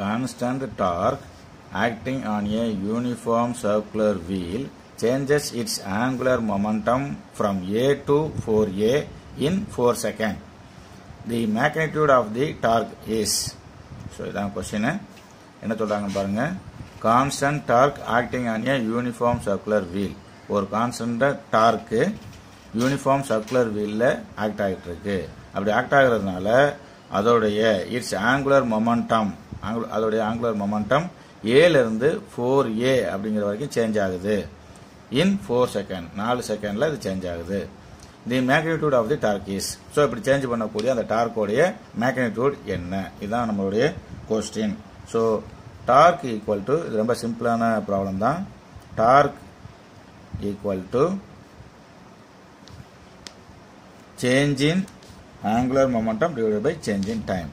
Constant torque torque on on uniform circular wheel changes its angular momentum from A to four A in four second the magnitude of the torque is so இதான் question என்ன சொல்கிறாங்கன்னு பாருங்கள் constant torque acting on a uniform circular wheel ஒரு constant torque uniform circular வீலில் act ஆகிட்டு இருக்கு அப்படி act ஆகிறதுனால அதோடைய இட்ஸ் ஆங்குலர் மொமெண்டம் அதோடைய ஆங்குலர் மொமெண்டம் ஏலிருந்து ஃபோர் ஏ அப்படிங்கிற வரைக்கும் சேஞ்ச் ஆகுது இன் ஃபோர் செகண்ட் நாலு செகண்டில் இது சேஞ்ச் ஆகுது the magnitude of the torque is so இப்படி சேஞ்ச் பண்ணக்கூடிய அந்த டார்க்கோடைய மேக்னிடியூட் என்ன இதுதான் நம்மளுடைய question so torque equal to இது ரொம்ப சிம்பிளான ப்ராப்ளம் தான் torque equal to change in angular momentum divided by change in time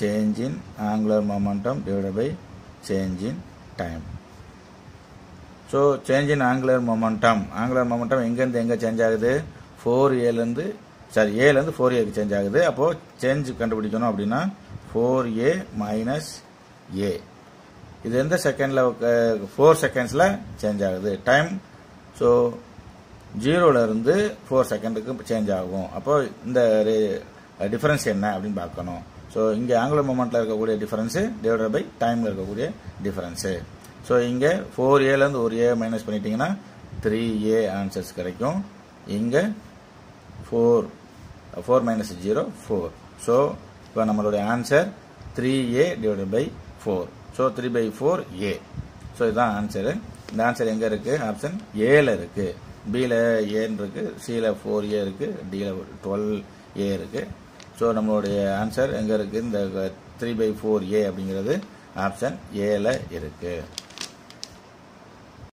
change in angular momentum divided by change in time. So change in angular momentum angular momentum எங்கேருந்து எங்கே change ஆகுது four ஏலேருந்து sorry ஏலேருந்து four ஏக்கு change ஆகுது அப்போது change கண்டுபிடிக்கணும் அப்படின்னா ஃபோர் ஏ மைனஸ் ஏ இது எந்த secondல, ஃபோர் செகண்ட்ஸில் சேஞ்ச் ஆகுது டைம் ஸோ இருந்து ஃபோர் செகண்டுக்கு சேஞ்ச் ஆகும் அப்போது இந்த டிஃப்ரென்ஸ் என்ன அப்படின்னு பார்க்கணும் ஸோ இங்கே ஆங்குலர் மூமெண்ட்டில் இருக்கக்கூடிய டிஃபரன்ஸு டிவைடட் பை டைமில் இருக்கக்கூடிய டிஃபரன்ஸு ஸோ இங்கே ஃபோர் ஏலேருந்து ஒரு ஏ மைனஸ் பண்ணிட்டீங்கன்னா த்ரீ ஏ ஆன்சர்ஸ் கிடைக்கும் இங்கே four four minus zero four so இப்போ நம்மளுடைய answer three A divided by four so three by four A so இதுதான் ஆன்சரு இந்த ஆன்சர் எங்கே இருக்குது ஆப்ஷன் ஏல இருக்குது பியில் ஏன்னு இருக்குது சியில் ஃபோர் ஏ இருக்குது டியில் டுவெல் ஏ இருக்குது ஸோ நம்மளுடைய ஆன்சர் எங்கே இருக்குது இந்த த்ரீ பை ஃபோர் ஏ அப்படிங்கிறது ஆப்ஷன் ஏல இருக்குது